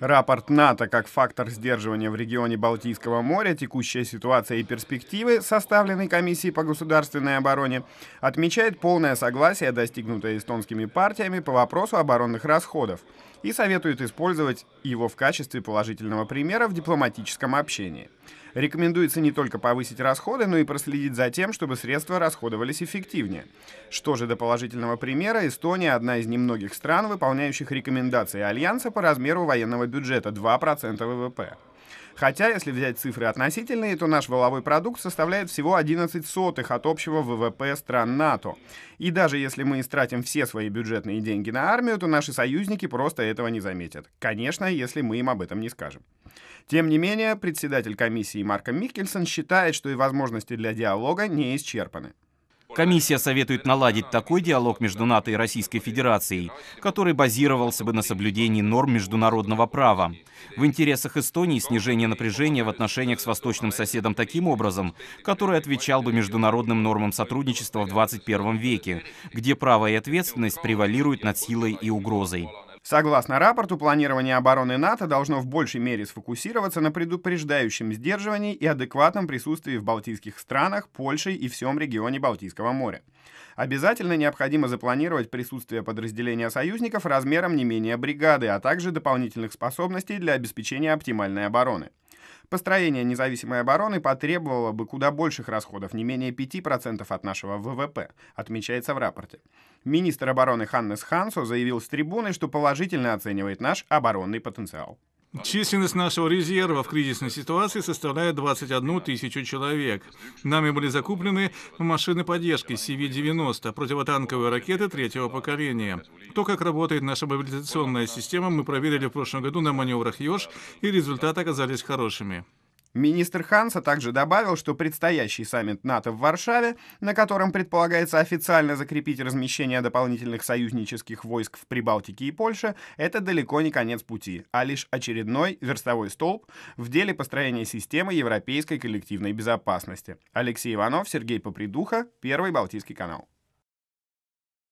Рапорт НАТО как фактор сдерживания в регионе Балтийского моря, текущая ситуация и перспективы, составленный Комиссией по государственной обороне, отмечает полное согласие, достигнутое эстонскими партиями по вопросу оборонных расходов, и советует использовать его в качестве положительного примера в дипломатическом общении. Рекомендуется не только повысить расходы, но и проследить за тем, чтобы средства расходовались эффективнее. Что же до положительного примера, Эстония – одна из немногих стран, выполняющих рекомендации Альянса по размеру военного бюджета – 2% ВВП. Хотя, если взять цифры относительные, то наш валовой продукт составляет всего 11 сотых от общего ВВП стран НАТО. И даже если мы истратим все свои бюджетные деньги на армию, то наши союзники просто этого не заметят. Конечно, если мы им об этом не скажем. Тем не менее, председатель комиссии Марка Миккельсон считает, что и возможности для диалога не исчерпаны. Комиссия советует наладить такой диалог между НАТО и Российской Федерацией, который базировался бы на соблюдении норм международного права. В интересах Эстонии снижение напряжения в отношениях с восточным соседом таким образом, который отвечал бы международным нормам сотрудничества в 21 веке, где право и ответственность превалируют над силой и угрозой. Согласно рапорту, планирование обороны НАТО должно в большей мере сфокусироваться на предупреждающем сдерживании и адекватном присутствии в балтийских странах, Польше и всем регионе Балтийского моря. Обязательно необходимо запланировать присутствие подразделения союзников размером не менее бригады, а также дополнительных способностей для обеспечения оптимальной обороны. Построение независимой обороны потребовало бы куда больших расходов, не менее 5% от нашего ВВП, отмечается в рапорте. Министр обороны Ханнес Хансо заявил с трибуны, что положительно оценивает наш оборонный потенциал. Численность нашего резерва в кризисной ситуации составляет 21 тысячу человек. Нами были закуплены машины поддержки CV-90, противотанковые ракеты третьего поколения. То, как работает наша мобилизационная система, мы проверили в прошлом году на маневрах Йош, и результаты оказались хорошими. Министр Ханса также добавил, что предстоящий саммит НАТО в Варшаве, на котором предполагается официально закрепить размещение дополнительных союзнических войск в Прибалтике и Польше, это далеко не конец пути, а лишь очередной верстовой столб в деле построения системы европейской коллективной безопасности. Алексей Иванов, Сергей Попридуха, Первый Балтийский канал.